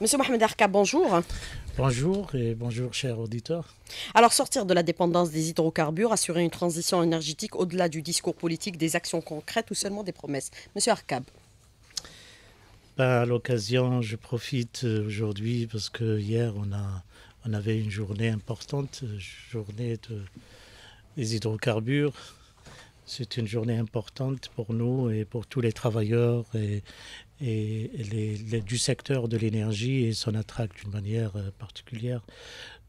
Monsieur Mohamed Arkab, bonjour. Bonjour et bonjour chers auditeurs. Alors sortir de la dépendance des hydrocarbures, assurer une transition énergétique au-delà du discours politique, des actions concrètes ou seulement des promesses. Monsieur Arkab. à l'occasion, je profite euh, aujourd'hui parce que hier on, a, on avait une journée importante, euh, journée de, des hydrocarbures. C'est une journée importante pour nous et pour tous les travailleurs et, et du secteur de l'énergie et s'en attract d'une manière euh, particulière.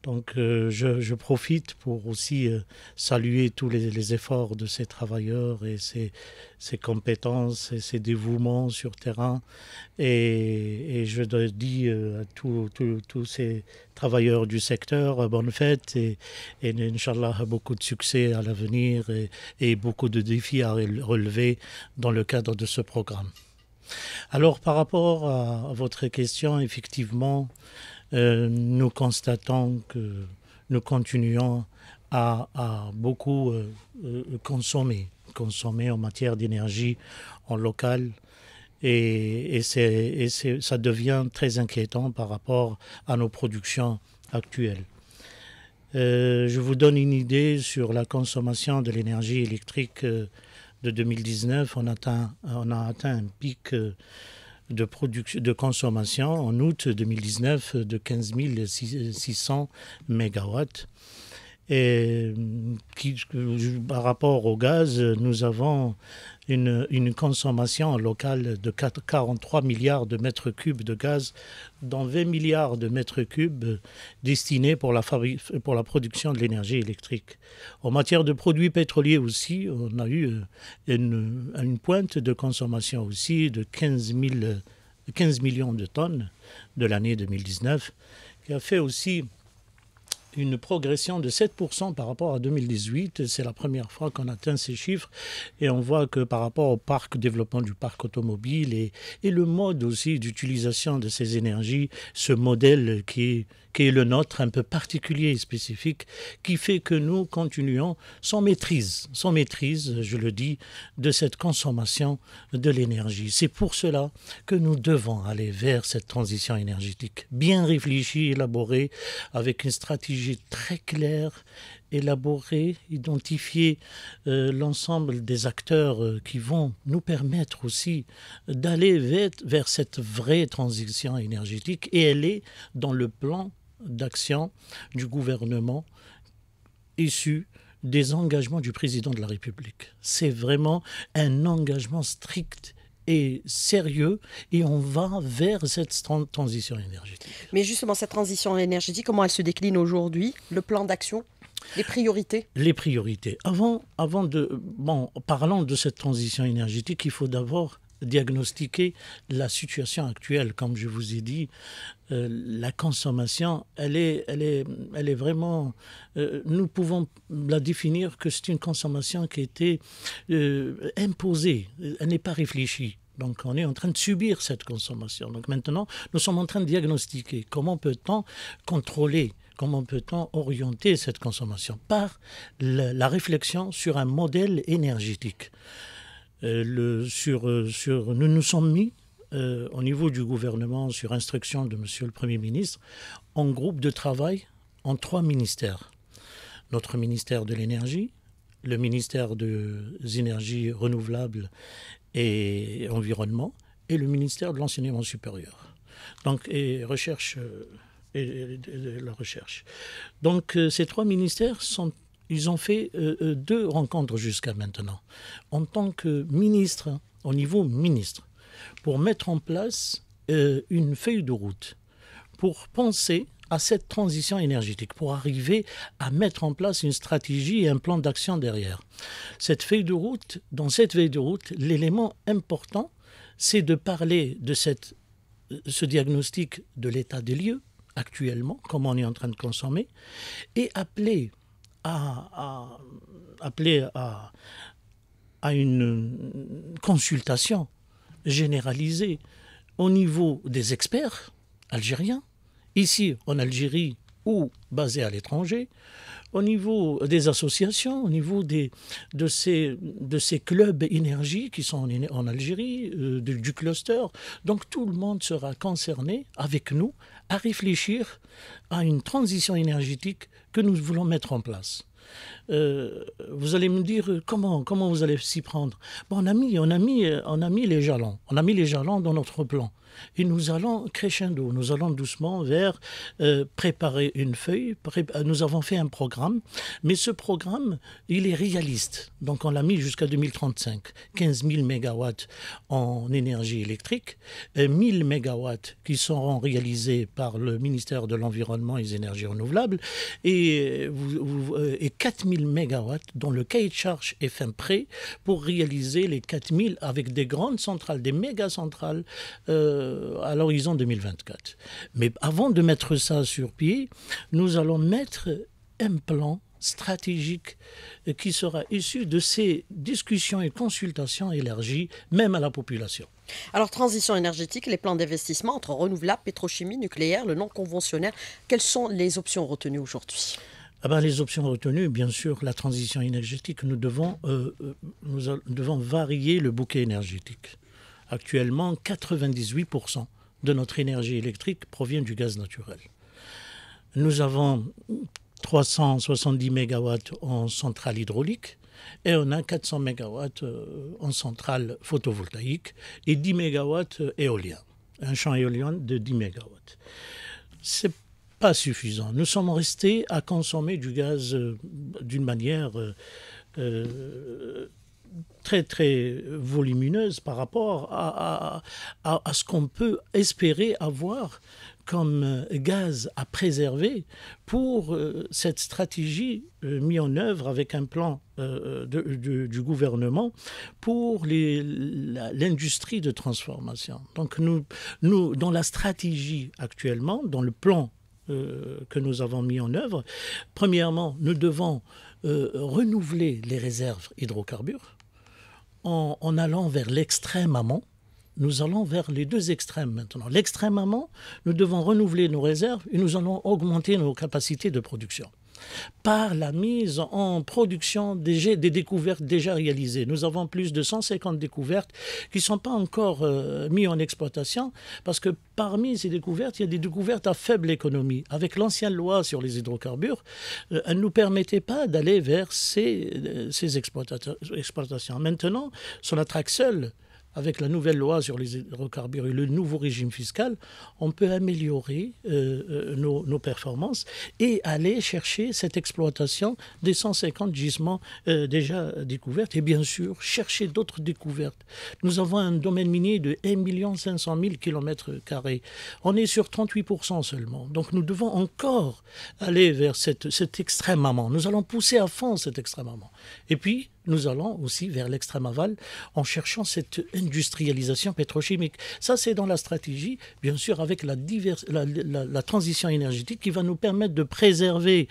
Donc euh, je, profite pour aussi euh, saluer tous les, efforts de ces travailleurs et ces, compétences et ces dévouements sur terrain. Et, je dis à tous ces travailleurs du secteur, bonne fête et, et Inch'Allah beaucoup de succès à l'avenir et, et beaucoup de défis à relever dans le cadre de ce programme. Alors par rapport à, votre question, effectivement, euh, nous constatons que nous continuons à, beaucoup euh, euh, consommer, consommer en matière d'énergie en local. Et, et ça devient très inquiétant par rapport à nos productions actuelles. je vous donne une idée sur la consommation de l'énergie électrique de 2019, on, a atteint un pic euh, de, de consommation en août 2019 de 15 600 mégawatts. Et mm, par rapport au gaz, nous avons une, consommation locale de 43 milliards de mètres cubes de gaz, dont 20 milliards de mètres cubes destinés pour la, pour la production de l'énergie électrique. En matière de produits pétroliers aussi, on a eu euh, une, une pointe de consommation aussi de 15 millions de tonnes de l'année 2019, qui a fait aussi une progression de 7% par rapport à 2018. C'est la première fois qu'on atteint ces chiffres et on voit que par rapport au parc, développement du parc automobile et, et le mode aussi d'utilisation de ces énergies, ce modèle qui est, qui est le nôtre, un peu particulier et spécifique, qui fait que nous continuons sans maîtrise, sans maîtrise, je le dis, de cette consommation de l'énergie. C'est pour cela que nous devons aller vers cette transition énergétique, bien réfléchie, élaborée, avec une stratégie très clair élaboré, identifier euh, l'ensemble des acteurs euh, qui vont nous permettre aussi d'aller vers, cette vraie transition énergétique et elle est dans le plan d'action du gouvernement issu des engagements du président de la République. C'est vraiment un engagement strict et sérieux et on va vers cette transition énergétique. Mais justement, cette transition énergétique, comment elle se décline aujourd'hui Le plan d'action les priorités Les priorités. Avant, avant de. Bon, parlant de cette transition énergétique, il faut d'abord diagnostiquer la situation actuelle. Comme je vous ai dit, euh, la consommation, elle est, elle est, elle est vraiment. Euh, nous pouvons la définir que c'est une consommation qui a été euh, imposée. Elle n'est pas réfléchie. Donc on est en train de subir cette consommation. Donc maintenant, nous sommes en train de diagnostiquer comment peut-on contrôler, comment peut-on orienter cette consommation par la réflexion sur un modèle énergétique. Euh, le, euh, sur, nous nous sommes mis euh, au niveau du gouvernement, sur instruction de Monsieur le Premier ministre, en groupe de travail en trois ministères. Notre ministère de l'énergie, le ministère des énergies renouvelables et environnement, et le ministère de l'enseignement supérieur. Donc, et recherche et, la recherche. Donc, ces trois ministères sont ils ont fait euh, euh, deux rencontres jusqu'à maintenant en tant que ministre, au niveau ministre, pour mettre en place euh, une feuille de route, pour penser à cette transition énergétique, pour arriver à mettre en place une stratégie et un plan d'action derrière. Cette feuille de route, dans cette feuille de route, l'élément important, c'est de parler de cette, ce diagnostic de l'état des lieux actuellement, comment on est en train de consommer, et appeler à, appeler à, une consultation généralisée au niveau des experts algériens, ici en Algérie ou basés à l'étranger, au niveau des associations, au niveau des, de, ces, clubs énergie qui sont en, Algérie, euh, du cluster. Donc tout le monde sera concerné avec nous à réfléchir à une transition énergétique que nous voulons mettre en place. Euh, vous allez me dire comment, comment vous allez s'y prendre bon, on, on, a mis, on a mis les jalons, on a mis les jalons dans notre plan et nous allons crescendo, nous allons doucement vers euh, préparer une feuille. Euh, nous avons fait un programme, mais ce programme, il est réaliste. Donc on l'a mis jusqu'à 2035, 15 000 mégawatts en énergie électrique, 1000 euh, mégawatts qui seront réalisés par le ministère de l'Environnement et des Énergies Renouvelables, et, et 4000 mégawatts dont le cahier de charge est fin prêt pour réaliser les 4000 avec des grandes centrales, des méga centrales. Euh, à l'horizon 2024. Mais avant de mettre ça sur pied, nous allons mettre un plan stratégique euh, qui sera issu de ces discussions et consultations élargies, même à la population. Alors, transition énergétique, les plans d'investissement entre renouvelables, pétrochimie, nucléaire, le non conventionnel, quelles sont les options retenues aujourd'hui ah ben, les options retenues, bien sûr, la transition énergétique, nous devons, euh, nous devons varier le bouquet énergétique. Actuellement, 98% de notre énergie électrique provient du gaz naturel. Nous avons 370 MW en centrale hydraulique et on a 400 MW euh, en centrale photovoltaïque et 10 MW euh, éolien, un champ éolien de 10 MW. C'est pas suffisant. Nous sommes restés à consommer du gaz euh, d'une manière très très volumineuse par rapport à, à, à, ce qu'on peut espérer avoir comme euh, gaz à préserver pour euh, cette stratégie euh, mise en œuvre avec un plan du gouvernement pour l'industrie de transformation. Donc nous, nous, dans la stratégie actuellement, dans le plan que nous avons mis en œuvre, premièrement, nous devons renouveler les réserves hydrocarbures en, allant vers l'extrême amont, nous allons vers les deux extrêmes maintenant. L'extrême amont, nous devons renouveler nos réserves et nous allons augmenter nos capacités de production par la mise en production des, découvertes déjà réalisées. Nous avons plus de 150 découvertes qui ne sont pas encore euh, mises en exploitation parce que parmi ces découvertes, il y a des découvertes à faible économie. Avec l'ancienne loi sur les hydrocarbures, euh, elle ne nous permettait pas d'aller vers ces, euh, ces exploitations. Maintenant, traque seul avec la nouvelle loi sur les hydrocarbures et le nouveau régime fiscal, on peut améliorer euh, euh, nos, performances et aller chercher cette exploitation des 150 gisements euh, déjà découverts et bien sûr chercher d'autres découvertes. Nous avons un domaine minier de 1 500 000 km. On est sur 38% seulement. Donc nous devons encore aller vers cette, cet extrêmement. Nous allons pousser à fond cet extrêmement. Et puis, nous allons aussi vers l'extrême aval en cherchant cette industrialisation pétrochimique. Ça, c'est dans la stratégie, bien sûr, avec la, la, transition énergétique qui va nous permettre de préserver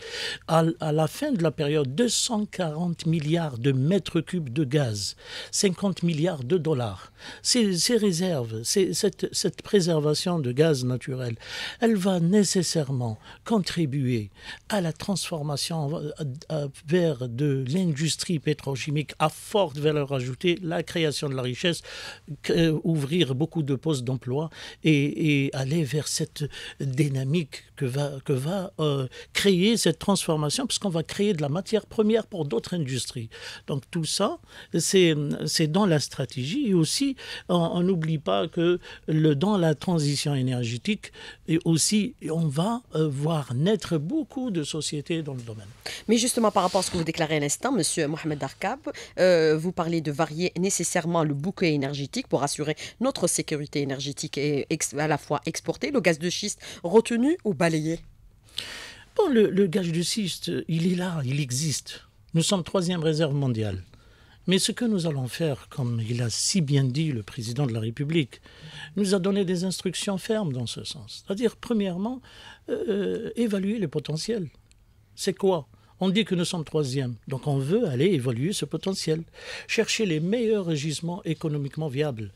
à, la fin de la période 240 milliards de mètres cubes de gaz, 50 milliards de dollars. Ces, réserves, cette, préservation de gaz naturel, elle va nécessairement contribuer à la transformation vers de l'industrie pétrochimique, chimique à forte valeur ajoutée, la création de la richesse, euh, ouvrir beaucoup de postes d'emploi et, aller vers cette dynamique que va, que va euh, créer cette transformation, parce qu'on va créer de la matière première pour d'autres industries. Donc tout ça, c'est dans la stratégie. Et aussi, on n'oublie pas que le, dans la transition énergétique, et aussi, on va euh, voir naître beaucoup de sociétés dans le domaine. Mais justement, par rapport à ce que vous déclarez à l'instant, M. Mohamed Darka, euh, vous parlez de varier nécessairement le bouquet énergétique pour assurer notre sécurité énergétique et à la fois exporter le gaz de schiste retenu ou balayé Bon, le, gaz de schiste, il est là, il existe. Nous sommes troisième réserve mondiale. Mais ce que nous allons faire, comme il a si bien dit le président de la République, nous a donné des instructions fermes dans ce sens. C'est-à-dire, premièrement, euh, euh, évaluer le potentiel. C'est quoi on dit que nous sommes troisième. Donc on veut aller évoluer ce potentiel, chercher les meilleurs gisements économiquement viables.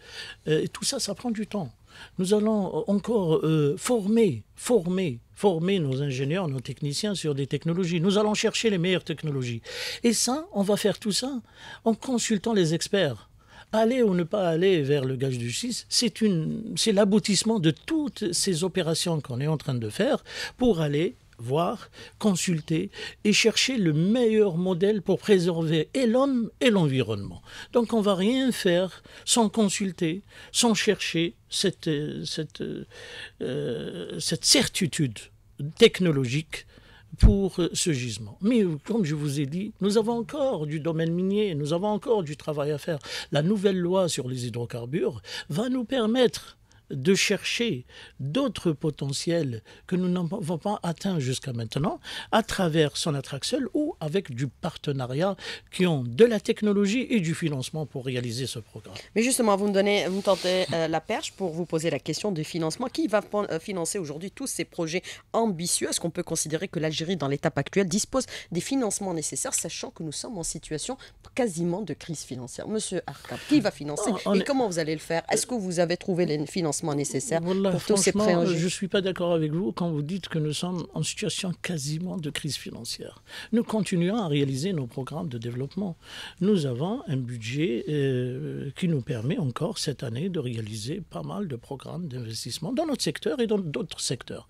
Euh, tout ça, ça prend du temps. Nous allons euh, encore euh, former, former, former nos ingénieurs, nos techniciens sur des technologies. Nous allons chercher les meilleures technologies. Et ça, on va faire tout ça en consultant les experts aller ou ne pas aller vers le gage du 6, c'est l'aboutissement de toutes ces opérations qu'on est en train de faire pour aller voir, consulter et chercher le meilleur modèle pour préserver et l'homme et l'environnement. Donc on ne va rien faire sans consulter, sans chercher cette, euh, euh, euh, cette certitude technologique pour ce gisement. Mais comme je vous ai dit, nous avons encore du domaine minier, nous avons encore du travail à faire. La nouvelle loi sur les hydrocarbures va nous permettre de chercher d'autres potentiels que nous n'avons pas atteints jusqu'à maintenant à travers son attraxel ou avec du partenariat qui ont de la technologie et du financement pour réaliser ce programme. Mais justement, vous me vous tentez euh, la perche pour vous poser la question du financement. Qui va euh, financer aujourd'hui tous ces projets ambitieux Est-ce qu'on peut considérer que l'Algérie, dans l'étape actuelle, dispose des financements nécessaires, sachant que nous sommes en situation quasiment de crise financière Monsieur Arkab, qui va financer oh, et comment vous allez le faire Est-ce que vous avez trouvé les financements nécessaire Je ne suis pas d'accord avec vous quand vous dites que nous sommes en situation quasiment de crise financière. Nous continuons à réaliser nos programmes de développement. Nous avons un budget euh, qui nous permet encore cette année de réaliser pas mal de programmes d'investissement dans notre secteur et dans d'autres secteurs.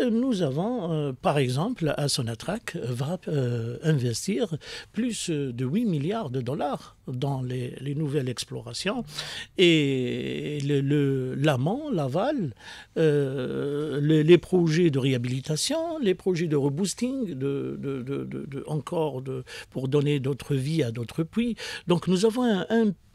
Euh, nous avons, euh, par exemple, à Sonatrac, va investir plus de 8 milliards de dollars dans les, nouvelles explorations. Et l'amont, l'aval, euh, les, projets de réhabilitation, les projets de reboosting, de, de, de, de encore pour donner d'autres vies à d'autres puits. Donc nous avons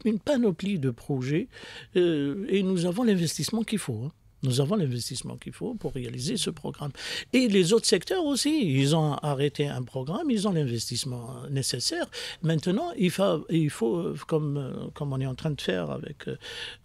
une panoplie de projets euh, et nous avons l'investissement qu'il faut. Hein. Nous avons l'investissement qu'il faut pour réaliser ce programme. Et les autres secteurs aussi, ils ont arrêté un programme, ils ont l'investissement nécessaire. Maintenant, il faut, comme, on est en train de faire avec,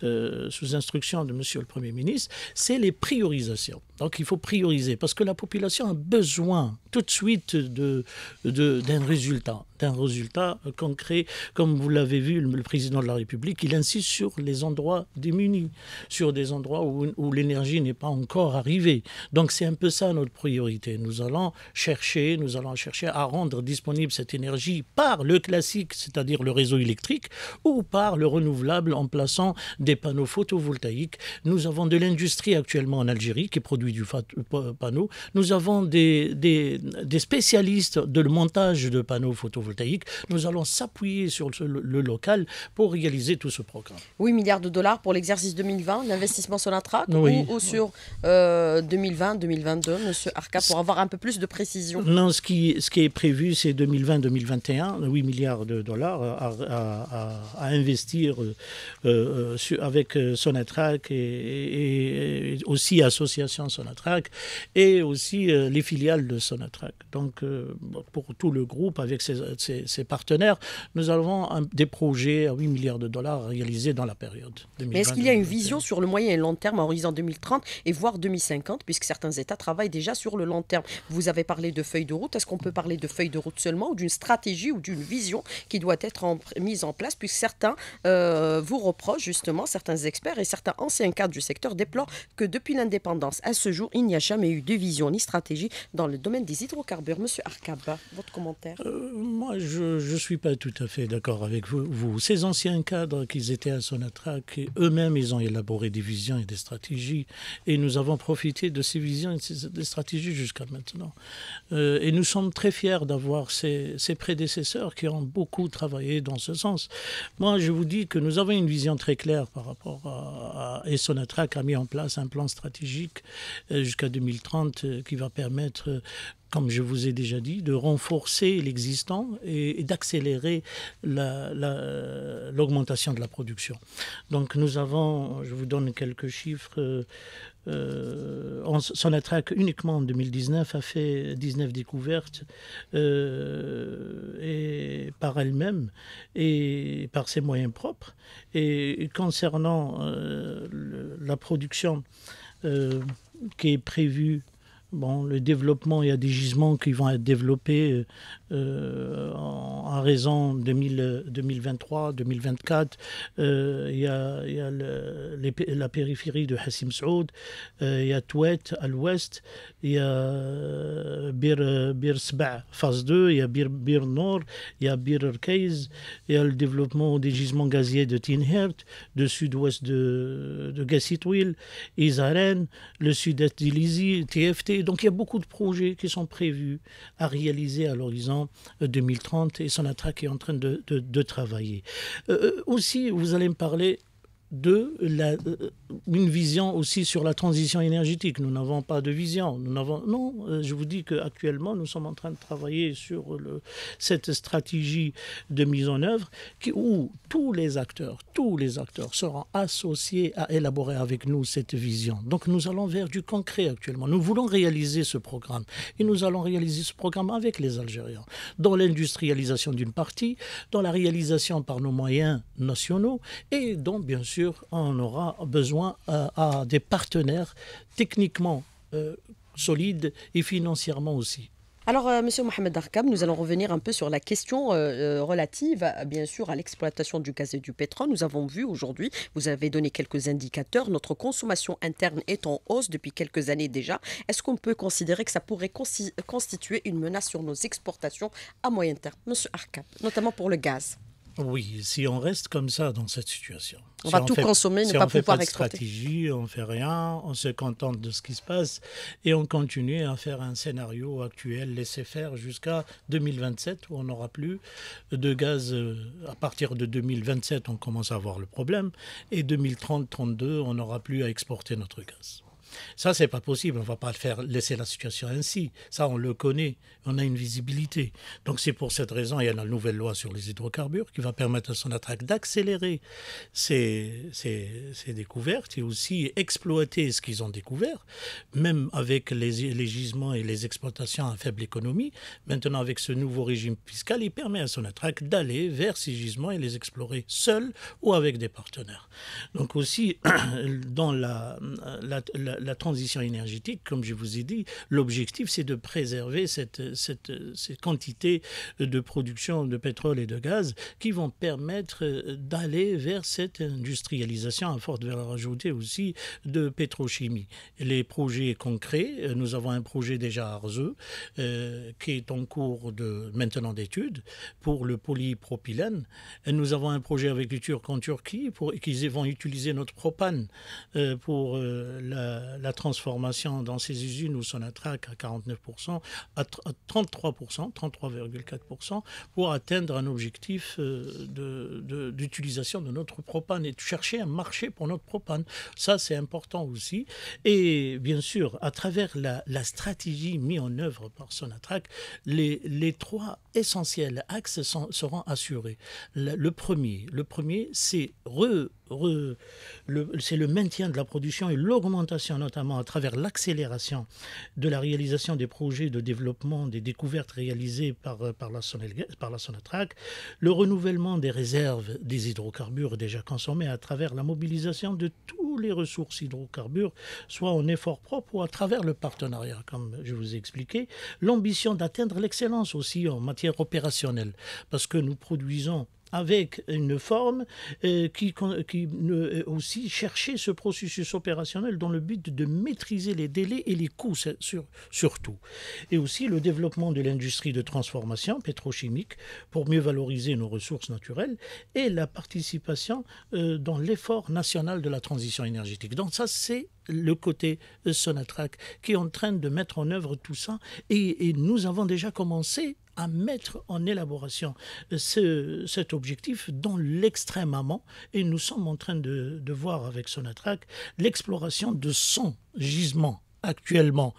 euh, sous instruction de Monsieur le Premier ministre, c'est les priorisations. Donc il faut prioriser parce que la population a besoin tout de suite d'un de, résultat un résultat concret. Comme vous l'avez vu, le président de la République, il insiste sur les endroits démunis, sur des endroits où, l'énergie n'est pas encore arrivée. Donc c'est un peu ça notre priorité. Nous allons chercher, nous allons chercher à rendre disponible cette énergie par le classique, c'est-à-dire le réseau électrique, ou par le renouvelable en plaçant des panneaux photovoltaïques. Nous avons de l'industrie actuellement en Algérie qui produit du euh, panneau. Nous avons des, des, des spécialistes de le montage de panneaux photovoltaïques nous allons s'appuyer sur le, local pour réaliser tout ce programme. 8 milliards de dollars pour l'exercice 2020, l'investissement sur ou, sur 2020-2022, euh, Monsieur Arca, pour avoir un peu plus de précision Non, ce qui, ce qui est prévu, c'est 2020-2021, 8 milliards de dollars à, investir euh, euh, avec Sonatrac et, aussi association Sonatrac et aussi les filiales de Sonatrac. Donc, pour tout le groupe, avec ses, ses, partenaires, nous avons des projets à 8 milliards de dollars réalisés dans la période. 2020, Mais est-ce qu'il y a une vision sur le moyen et long terme en horizon 2030 et voire 2050, puisque certains États travaillent déjà sur le long terme Vous avez parlé de feuille de route. Est-ce qu'on peut parler de feuille de route seulement ou d'une stratégie ou d'une vision qui doit être mise en place, puisque certains euh, vous reprochent justement, certains experts et certains anciens cadres du secteur déplorent que depuis l'indépendance à ce jour, il n'y a jamais eu de vision ni stratégie dans le domaine des hydrocarbures. Monsieur Arkaba, votre commentaire euh, je ne suis pas tout à fait d'accord avec vous, vous. Ces anciens cadres qui étaient à Sonatrach, eux-mêmes, ils ont élaboré des visions et des stratégies. Et nous avons profité de ces visions et des stratégies jusqu'à maintenant. Euh, et nous sommes très fiers d'avoir ces, ces, prédécesseurs qui ont beaucoup travaillé dans ce sens. Moi, je vous dis que nous avons une vision très claire par rapport à... à et Sonatrach a mis en place un plan stratégique euh, jusqu'à 2030 euh, qui va permettre comme je vous ai déjà dit, de renforcer l'existant et, d'accélérer l'augmentation de la production. Donc nous avons, je vous donne quelques chiffres, euh, euh son attaque uniquement en 2019 a fait 19 découvertes euh, par elle-même et par ses moyens propres. Et, concernant euh, la production qui est prévue Bon, le développement, il y a des gisements qui vont être développés euh, euh, en, raison 2023, 2024, euh, il y a, la périphérie de Hassim Saoud, euh, il y a Touet à l'ouest, il y a Bir, Sba, phase 2, il y a Bir, Nord, il y a Bir Erkeiz, il y a le développement des gisements gaziers de Tinhert, de sud-ouest de, de Gassitwil, Isaren, le sud-est d'Ilizi, TFT. Donc il y a beaucoup de projets qui sont prévus à réaliser à l'horizon 2030 euh, et son attraque est en train de, travailler. Euh, euh, aussi, vous allez me parler de la, euh, une vision aussi sur la transition énergétique. Nous n'avons pas de vision. Nous n'avons non. Euh, je vous dis qu'actuellement, nous sommes en train de travailler sur le, cette stratégie de mise en œuvre qui, où tous les acteurs, tous les acteurs seront associés à élaborer avec nous cette vision. Donc, nous allons vers du concret actuellement. Nous voulons réaliser ce programme et nous allons réaliser ce programme avec les Algériens dans l'industrialisation d'une partie, dans la réalisation par nos moyens nationaux et donc bien sûr on aura besoin euh, à, des partenaires techniquement euh, solides et financièrement aussi. Alors, euh, Monsieur Mohamed Arkab, nous allons revenir un peu sur la question relative, bien sûr, à l'exploitation du gaz et du pétrole. Nous avons vu aujourd'hui, vous avez donné quelques indicateurs, notre consommation interne est en hausse depuis quelques années déjà. Est-ce qu'on peut considérer que ça pourrait constituer une menace sur nos exportations à moyen terme, Monsieur Arkab, notamment pour le gaz oui, si on reste comme ça dans cette situation. On va tout consommer, ne pas on fait pas de stratégie, on fait rien, on se contente de ce qui se passe et on continue à faire un scénario actuel, laisser faire jusqu'à 2027 où on n'aura plus de gaz. Euh, à partir de 2027, on commence à avoir le problème et 2030-32, on n'aura plus à exporter notre gaz. Ça, c'est pas possible. On va pas faire laisser la situation ainsi. Ça, on le connaît. On a une visibilité. Donc, c'est pour cette raison, il y a la nouvelle loi sur les hydrocarbures qui va permettre à Sonatrach d'accélérer ses découvertes et aussi exploiter ce qu'ils ont découvert, même avec les, les gisements et les exploitations à faible économie. Maintenant, avec ce nouveau régime fiscal, il permet à Sonatrach d'aller vers ces gisements et les explorer seul ou avec des partenaires. Donc aussi, dans la, la la transition énergétique, comme je vous ai dit, l'objectif, c'est de préserver cette, cette, cette, quantité de production de pétrole et de gaz qui vont permettre d'aller vers cette industrialisation à forte valeur ajoutée aussi de pétrochimie. Les projets concrets, nous avons un projet déjà à Arzeux euh, qui est en cours de maintenant d'études pour le polypropylène. nous avons un projet avec les Turcs en Turquie pour qu'ils vont utiliser notre propane euh, pour euh, la la transformation dans ces usines où Sonatrach à 49%, à 33%, 33,4%, pour atteindre un objectif euh, d'utilisation de, d'utilisation de, notre propane et de chercher un marché pour notre propane. Ça, c'est important aussi. Et bien sûr, à travers la, stratégie mise en œuvre par Sonatrach, les, les trois essentiels axes seront assurés. Le, le premier, le premier c'est c'est le maintien de la production et l'augmentation notamment à travers l'accélération de la réalisation des projets de développement des découvertes réalisées par, euh, par, la, par la Sonatrach, le renouvellement des réserves des hydrocarbures déjà consommés à travers la mobilisation de tous les ressources hydrocarbures, soit en effort propre ou à travers le partenariat, comme je vous ai expliqué, l'ambition d'atteindre l'excellence aussi en matière opérationnelle, parce que nous produisons avec une forme euh, qui, qui euh, aussi cherchait ce processus opérationnel dans le but de maîtriser les délais et les coûts sur, surtout. Et aussi le développement de l'industrie de transformation pétrochimique pour mieux valoriser nos ressources naturelles et la participation euh, dans l'effort national de la transition énergétique. Donc ça, c'est le côté Sonatrach qui est en train de mettre en œuvre tout ça et nous avons déjà commencé à mettre en élaboration euh, ce, cet objectif dans l'extrême amont. Et nous sommes en train de, voir avec Sonatrac l'exploration de son gisement actuellement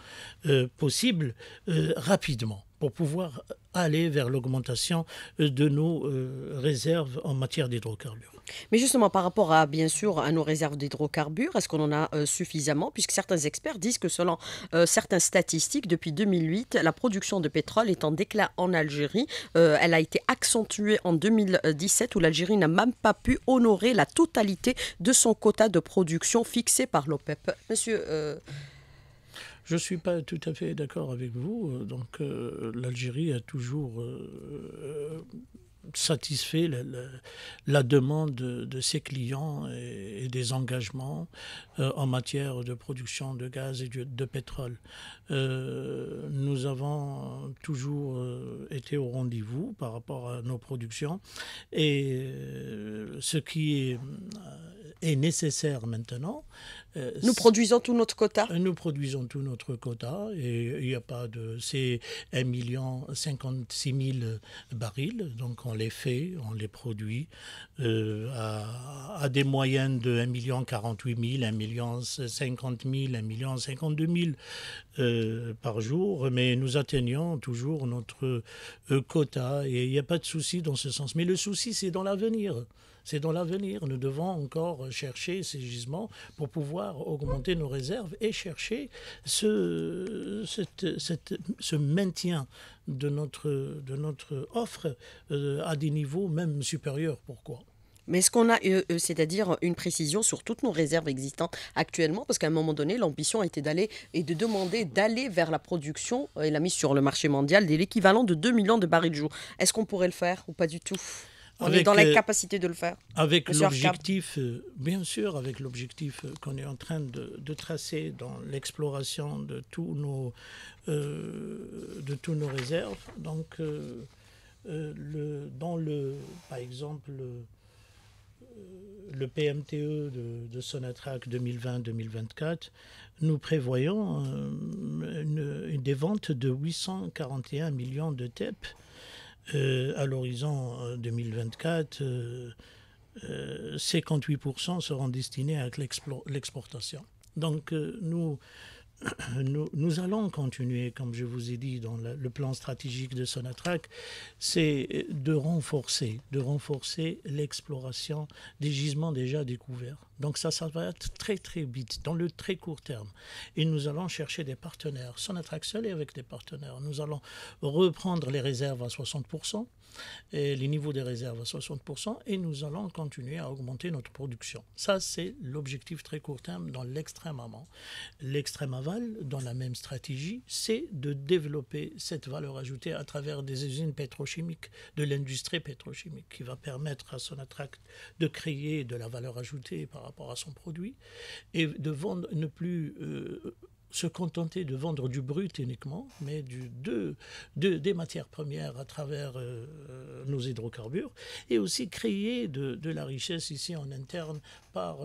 euh, possible euh, rapidement pour pouvoir aller vers l'augmentation euh, de nos euh, réserves en matière d'hydrocarbures. Mais justement, par rapport à, bien sûr, à nos réserves d'hydrocarbures, est-ce qu'on en a euh, suffisamment Puisque certains experts disent que selon certaines statistiques, depuis 2008, la production de pétrole est en déclin en Algérie. elle a été accentuée en 2017 où l'Algérie n'a même pas pu honorer la totalité de son quota de production fixé par l'OPEP. Monsieur... Je ne suis pas tout à fait d'accord avec vous. Euh, donc, euh, l'Algérie a toujours euh, satisfait la, demande de, ses clients et, des engagements en matière de production de gaz et de pétrole. Euh, nous avons toujours euh, été au rendez-vous par rapport à nos productions. Et euh, ce qui est, nécessaire maintenant. nous produisons tout notre quota. Nous produisons tout notre quota et il n'y a pas de. C'est 1 million 56 000 barils, donc on les fait, on les produit à, des moyennes de 1 million 48 000, 1 million 000, million 000. Euh, par jour, mais nous atteignons toujours notre euh, quota et il n'y a pas de souci dans ce sens. Mais le souci, c'est dans l'avenir. C'est dans l'avenir. Nous devons encore chercher ces gisements pour pouvoir augmenter nos réserves et chercher ce, ce maintien de notre, de notre offre euh, à des niveaux même supérieurs. Pourquoi mais est-ce qu'on a, euh, euh, c'est-à-dire une précision sur toutes nos réserves existantes actuellement Parce qu'à un moment donné, l'ambition était d'aller et de demander d'aller vers la production euh, et la mise sur le marché mondial de l'équivalent de 2 millions de barils de jour. Est-ce qu'on pourrait le faire ou pas du tout on est dans la capacité de le faire. Avec l'objectif, bien sûr, avec l'objectif qu'on est en train de, tracer dans l'exploration de, tous nos, de tous nos réserves. Donc, le, dans le, par exemple, le PMTE de, de 2020-2024, nous prévoyons euh, une, des ventes de 841 millions de TEP euh, à l'horizon 2024. Euh, 58% seront destinés à l'exportation. Donc nous, nous, nous, allons continuer, comme je vous ai dit dans le, plan stratégique de Sonatrach, c'est de renforcer, de renforcer l'exploration des gisements déjà découverts. Donc ça, ça va être très très vite, dans le très court terme. Et nous allons chercher des partenaires. Sonatrach seul et avec des partenaires. Nous allons reprendre les réserves à 60% et les niveaux des réserves à 60% et nous allons continuer à augmenter notre production. Ça, c'est l'objectif très court terme dans l'extrême amont. L'extrême aval, dans la même stratégie, c'est de développer cette valeur ajoutée à travers des usines pétrochimiques, de l'industrie pétrochimique, qui va permettre à son Sonatrach de créer de la valeur ajoutée par rapport à son produit et de vendre, ne plus euh, se contenter de vendre du brut uniquement, mais des matières premières à travers euh, euh, nos hydrocarbures, et aussi créer de, la richesse ici en interne par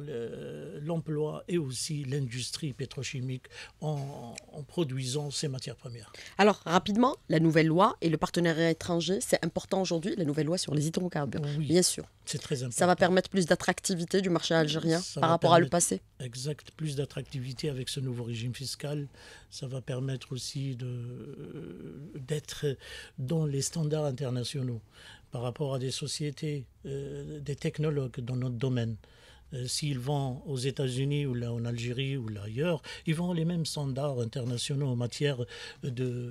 l'emploi et aussi l'industrie pétrochimique en, produisant ces matières premières. Alors rapidement, la nouvelle loi et le partenariat étranger, c'est important aujourd'hui, la nouvelle loi sur les hydrocarbures, bien sûr. C'est très important. Ça va permettre plus d'attractivité du marché algérien par rapport à le passé plus d'attractivité avec ce nouveau régime fiscal. Ça va permettre aussi euh, d'être dans les standards internationaux par rapport à des sociétés, euh, des technologues dans notre domaine. Euh, s'ils vont aux États-Unis ou là en Algérie ou là ailleurs, ils vont les mêmes standards internationaux en matière de,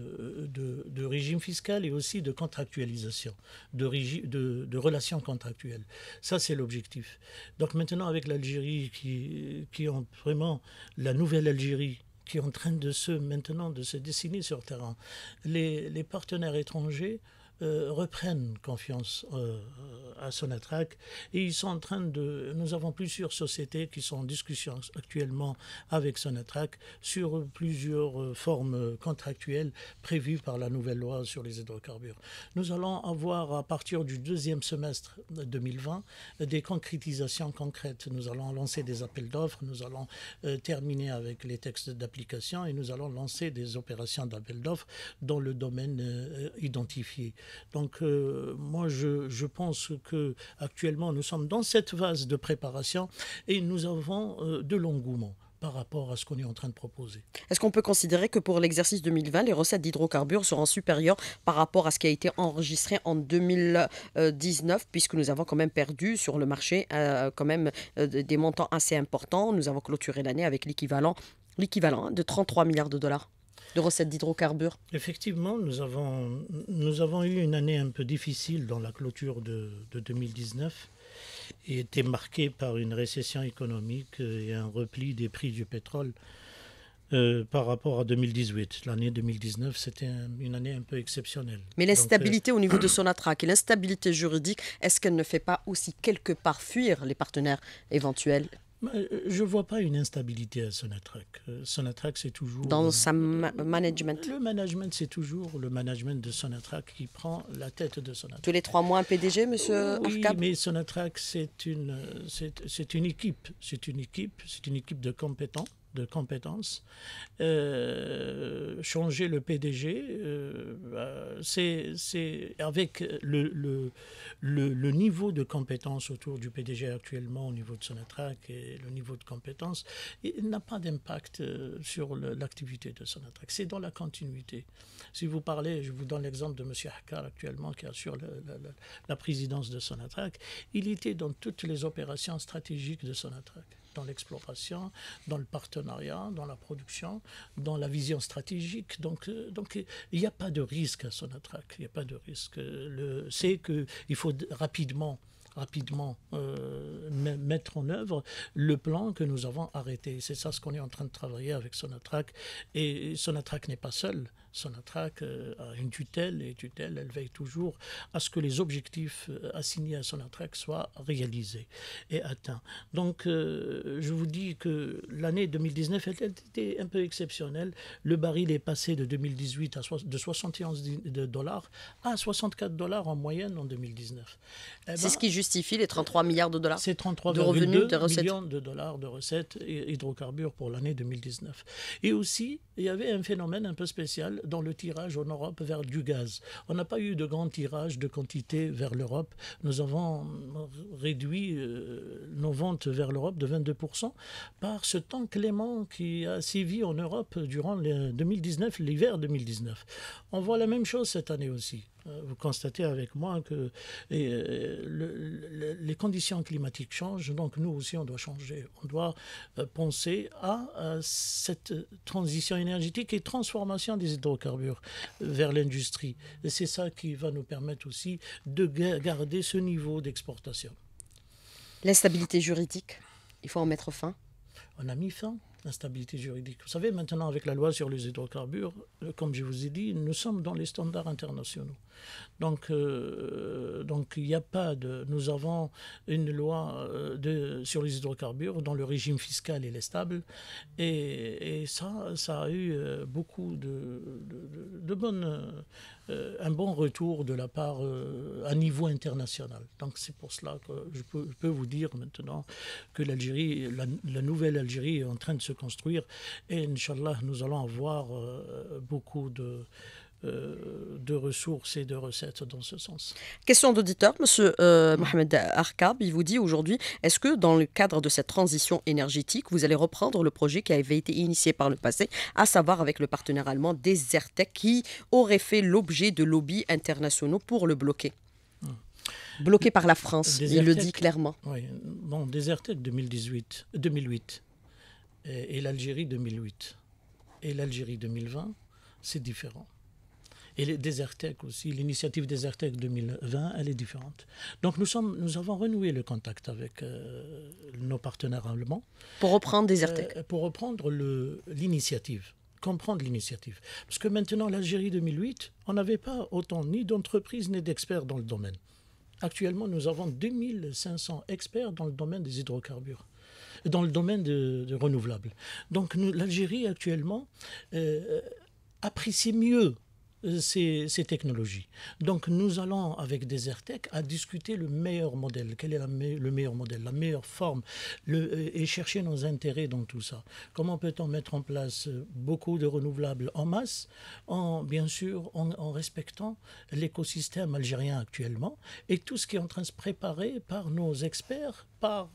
régime fiscal et aussi de contractualisation, de, relations contractuelles. Ça, c'est l'objectif. Donc maintenant, avec l'Algérie qui, qui ont vraiment la nouvelle Algérie qui est en train de se maintenant de se dessiner sur le terrain. les partenaires étrangers euh, reprennent confiance euh, euh, à Sonatrach et ils sont en train de. Nous avons plusieurs sociétés qui sont en discussion actuellement avec Sonatrach sur plusieurs formes contractuelles prévues par la nouvelle loi sur les hydrocarbures. Nous allons avoir à partir du deuxième semestre 2020 des concrétisations concrètes. Nous allons lancer des appels d'offres, nous allons terminer avec les textes d'application et nous allons lancer des opérations d'appels d'offres dans le domaine identifié. Donc euh, moi, je, pense que actuellement nous sommes dans cette phase de préparation et nous avons euh, de l'engouement par rapport à ce qu'on est en train de proposer. Est-ce qu'on peut considérer que pour l'exercice 2020, les recettes d'hydrocarbures seront supérieures par rapport à ce qui a été enregistré en 2019, puisque nous avons quand même perdu sur le marché euh, quand même des montants assez importants. Nous avons clôturé l'année avec l'équivalent, l'équivalent hein, de 33 milliards de dollars de recettes d'hydrocarbures Effectivement, nous avons, nous avons eu une année un peu difficile dans la clôture de, 2019 et était marquée par une récession économique et un repli des prix du pétrole euh, par rapport à 2018. L'année 2019, c'était une année un peu exceptionnelle. Mais l'instabilité euh, au niveau de Sonatrach et l'instabilité juridique, est-ce qu'elle ne fait pas aussi quelque part fuir les partenaires éventuels euh, je ne vois pas une instabilité à Sonatrach. Euh, Sonatrach, c'est toujours. Dans sa management. Le management, c'est toujours le management de Sonatrach qui prend la tête de Sonatrach. Tous les trois mois, PDG, monsieur Oui, mais Sonatrach, c'est une, euh, c'est une équipe. C'est une équipe, c'est une équipe de compétents de compétences, euh, changer le PDG, euh, bah, c'est avec le, le, niveau de compétences autour du PDG actuellement au niveau de Sonatrach et le niveau de compétences, il n'a pas d'impact euh, sur l'activité de Sonatrach. C'est dans la continuité. Si vous parlez, je vous donne l'exemple de M. Hakar actuellement qui assure la, la présidence de Sonatrach, il était dans toutes les opérations stratégiques de Sonatrach dans l'exploration, dans le partenariat, dans la production, dans la vision stratégique. Donc, euh, donc il n'y a pas de risque à Sonatrach. Il n'y a pas de risque. C'est qu'il faut rapidement rapidement euh, mettre en œuvre le plan que nous avons arrêté. C'est ça ce qu'on est en train de travailler avec Sonatrach. Et Sonatrach n'est pas seul. Sonatrac a euh, une tutelle et tutelle, elle veille toujours à ce que les objectifs euh, assignés à Sonatrac soient réalisés et atteints. Donc, euh, je vous dis que l'année 2019, elle, était un peu exceptionnelle. Le baril est passé de 2018 à de 71 dollars à 64 dollars en moyenne en 2019. Eh c'est ce ben, qui justifie les 33 milliards de dollars 33 de revenus de recettes. millions de dollars de recettes hydrocarbures pour l'année 2019. Et aussi, il y avait un phénomène un peu spécial dans le tirage en Europe vers du gaz. On n'a pas eu de grand tirage de quantité vers l'Europe. Nous avons réduit euh, nos ventes vers l'Europe de 22% par ce temps clément qui a sévi en Europe durant 2019, l'hiver 2019. On voit la même chose cette année aussi. Euh, vous constatez avec moi que euh, les conditions climatiques changent, donc nous aussi on doit changer. On doit euh, penser à, cette transition énergétique et transformation des hydrocarbures vers l'industrie. Et c'est ça qui va nous permettre aussi de garder ce niveau d'exportation. L'instabilité juridique, il faut en mettre fin On a mis fin à l'instabilité juridique. Vous savez, maintenant, avec la loi sur les hydrocarbures, comme je vous ai dit, nous sommes dans les standards internationaux. Donc, euh, donc il n'y a pas de. Nous avons une loi euh, sur les hydrocarbures dont le régime fiscal est stable et, ça, a eu euh, beaucoup de, de, bonnes, un bon retour de la part à niveau international. Donc c'est pour cela que je peux, vous dire maintenant que l'Algérie, la, nouvelle Algérie est en train de se construire et Inch'Allah nous allons avoir beaucoup de euh, de ressources et de recettes dans ce sens. Question d'auditeur, Monsieur euh, Mohamed Arkab, il vous dit aujourd'hui, est-ce que dans le cadre de cette transition énergétique, vous allez reprendre le projet qui avait été initié par le passé, à savoir avec le partenaire allemand Desertec, qui aurait fait l'objet de lobbies internationaux pour le bloquer hmm. Bloqué par la France, il le dit clairement. Oui, bon, Desertec 2018, 2008 et l'Algérie 2008 et l'Algérie 2020, c'est différent. Et les Desertec aussi, l'initiative Desertec 2020, elle est différente. Donc nous, sommes, nous avons renoué le contact avec euh, nos partenaires allemands. Pour reprendre Desertec euh, Pour reprendre l'initiative comprendre l'initiative. Parce que maintenant, l'Algérie 2008, on n'avait pas autant ni d'entreprises ni d'experts dans le domaine. Actuellement, nous avons 2500 experts dans le domaine des hydrocarbures, dans le domaine de, renouvelables. Donc l'Algérie actuellement euh, apprécie mieux euh, ces, technologies. Donc nous allons avec Desertec à discuter le meilleur modèle. Quel est le meilleur modèle, la meilleure forme le, euh, et chercher nos intérêts dans tout ça. Comment peut-on mettre en place euh, beaucoup de renouvelables en masse, en, bien sûr en, respectant l'écosystème algérien actuellement et tout ce qui est en train de se préparer par nos experts, par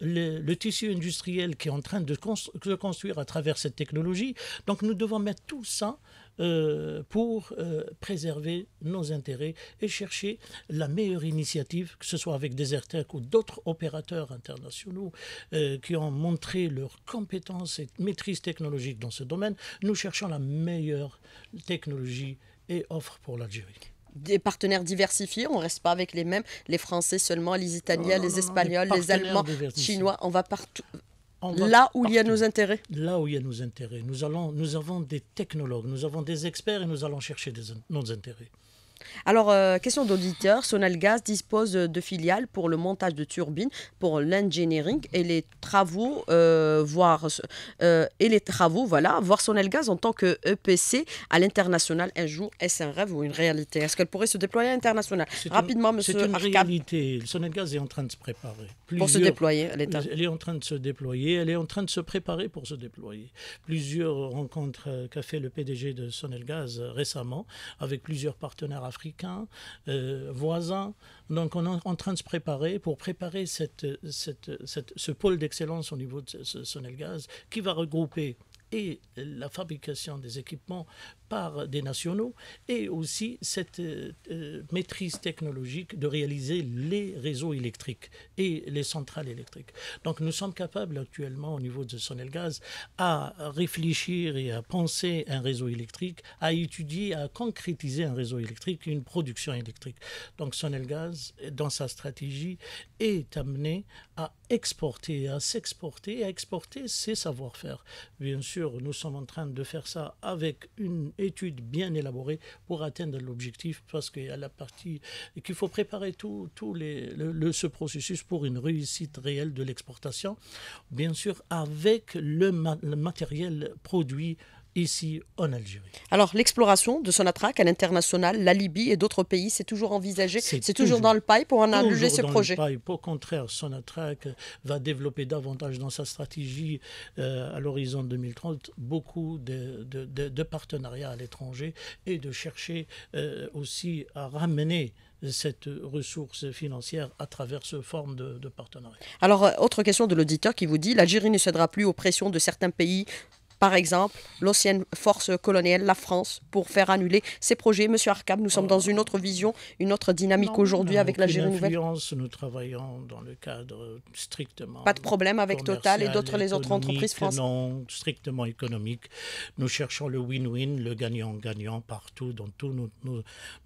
le, le tissu industriel qui est en train de se construire à travers cette technologie. Donc nous devons mettre tout ça euh, pour euh, préserver nos intérêts et chercher la meilleure initiative, que ce soit avec Desertec ou d'autres opérateurs internationaux euh, qui ont montré leurs compétences et maîtrise technologique dans ce domaine. Nous cherchons la meilleure technologie et offre pour l'Algérie des partenaires diversifiés, on ne reste pas avec les mêmes, les Français seulement, les Italiens, les Espagnols, les Allemands, Chinois, on va partout là où il y a nos intérêts Là où il y a nos intérêts. Nous, allons, nous avons des technologues, nous avons des experts et nous allons chercher nos intérêts. Alors, euh, question d'auditeur, Sonelgas dispose de filiales pour le montage de turbines, pour l'engineering et les travaux, euh, voire, euh, et les travaux, voilà, en tant que EPC à l'international un jour, est-ce un rêve ou une réalité Est-ce qu'elle pourrait se déployer à l'international Rapidement, monsieur C'est une réalité. Sonelgas est en train de se préparer. pour se déployer Elle est en train de se déployer, elle est en train de se préparer pour se déployer. Plusieurs rencontres euh, qu'a fait le PDG de Sonelgas récemment avec plusieurs partenaires africains, euh, voisins. Donc on est en train de se préparer pour préparer ce pôle d'excellence au niveau de Gaz qui va regrouper et la fabrication des équipements par des nationaux et aussi cette euh, euh, maîtrise technologique de réaliser les réseaux électriques et les centrales électriques. Donc nous sommes capables actuellement au niveau de gaz à réfléchir et à penser un réseau électrique, à étudier, à concrétiser un réseau électrique, une production électrique. Donc gaz dans sa stratégie, est amené à exporter, à s'exporter, à exporter ses savoir-faire. Bien sûr, nous sommes en train de faire ça avec une étude bien élaborée pour atteindre l'objectif, parce qu'il la partie qu'il faut préparer tout, les, le, ce processus pour une réussite réelle de l'exportation, bien sûr avec le, le matériel produit ici en Algérie. Alors l'exploration de Sonatrach à l'international, la Libye et d'autres pays, c'est toujours envisagé, c'est toujours, dans le pipe on a ce le pipe. Au contraire, Sonatrach va développer davantage dans sa stratégie euh, à l'horizon 2030 beaucoup de, partenariats à l'étranger et de chercher euh, aussi à ramener cette ressource financière à travers ce forme de, de partenariat. Alors, euh, autre question de l'auditeur qui vous dit l'Algérie ne cédera plus aux pressions de certains pays par exemple, l'ancienne force coloniale, la France, pour faire annuler ces projets. Monsieur Arkab, nous sommes dans une autre vision, une autre dynamique aujourd'hui avec l'Algérie Nouvelle. Nous travaillons dans le cadre strictement. Pas de problème avec Total et d'autres les autres entreprises françaises. Non, strictement économique. Nous cherchons le win-win, le gagnant-gagnant partout dans toutes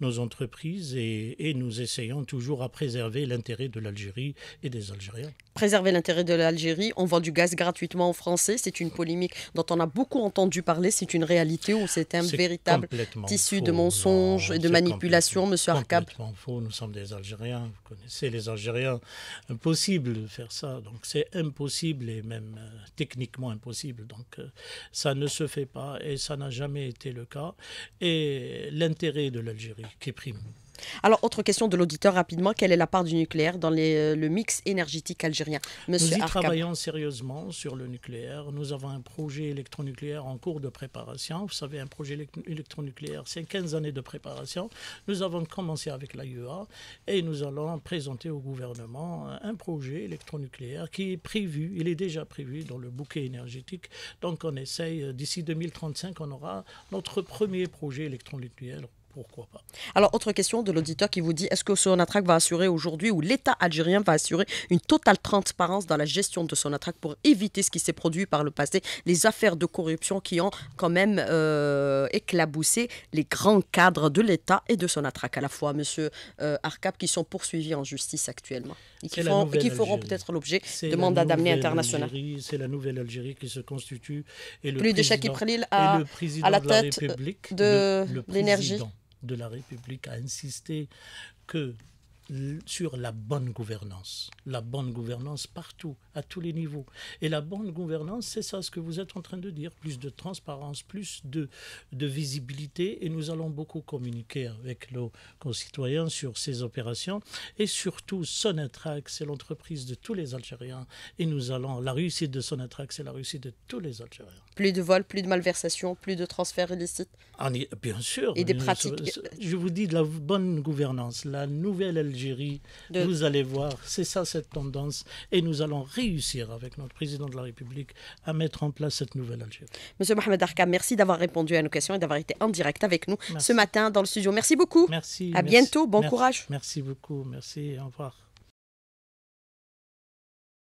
nos, entreprises et, et nous essayons toujours à préserver l'intérêt de l'Algérie et des Algériens. Préserver l'intérêt de l'Algérie, on vend du gaz gratuitement aux Français, c'est une polémique dont on a beaucoup entendu parler, c'est une réalité ou c'est un véritable tissu de mensonges et de manipulation, Monsieur Arkab complètement faux. Nous sommes des Algériens. Vous connaissez les Algériens. Impossible de faire ça. Donc c'est impossible et même euh, techniquement impossible. Donc euh, ça ne se fait pas et ça n'a jamais été le cas. Et l'intérêt de l'Algérie qui prime. Alors, autre question de l'auditeur rapidement quelle est la part du nucléaire dans euh, le mix énergétique algérien Monsieur Nous y travaillons sérieusement sur le nucléaire. Nous avons un projet électronucléaire en cours de préparation. Vous savez, un projet électronucléaire, c'est 15 années de préparation. Nous avons commencé avec l'AIEA et nous allons présenter au gouvernement euh, un projet électronucléaire qui est prévu, il est déjà prévu dans le bouquet énergétique. Donc, on essaye, euh, d'ici 2035, on aura notre premier projet électronucléaire pourquoi pas. Alors, autre question de l'auditeur qui vous dit est-ce que Sonatrach va assurer aujourd'hui ou l'État algérien va assurer une totale transparence dans la gestion de Sonatrach pour éviter ce qui s'est produit par le passé, les affaires de corruption qui ont quand même euh, éclaboussé les grands cadres de l'État et de Sonatrach à la fois, Monsieur qui sont poursuivis en justice actuellement et qui, feront peut-être l'objet de mandats d'amener international. C'est la nouvelle Algérie qui se constitue et le Plus de à, la, tête de l'énergie de la République a insisté que sur la bonne gouvernance. La bonne gouvernance partout, à tous les niveaux. Et la bonne gouvernance, c'est ça ce que vous êtes en train de dire. Plus de transparence, plus de, de visibilité. Et nous allons beaucoup communiquer avec nos concitoyens sur ces opérations. Et surtout, Sonatrach, c'est l'entreprise de tous les Algériens. Et nous allons, la réussite de Sonatrach, c'est la réussite de tous les Algériens. Plus de vols, plus de malversations, plus de transferts illicites. Ah, bien sûr. Et des pratiques. Je vous dis de la bonne gouvernance. La nouvelle Algérie, Vous allez voir, c'est ça cette tendance. Et nous allons réussir avec notre président de la République à mettre en place cette nouvelle Algérie. Monsieur Mohamed Arka, merci d'avoir répondu à nos questions et d'avoir été en direct avec nous ce matin dans le studio. Merci beaucoup. Merci. À bientôt. Bon courage. Merci beaucoup. Merci. Au revoir.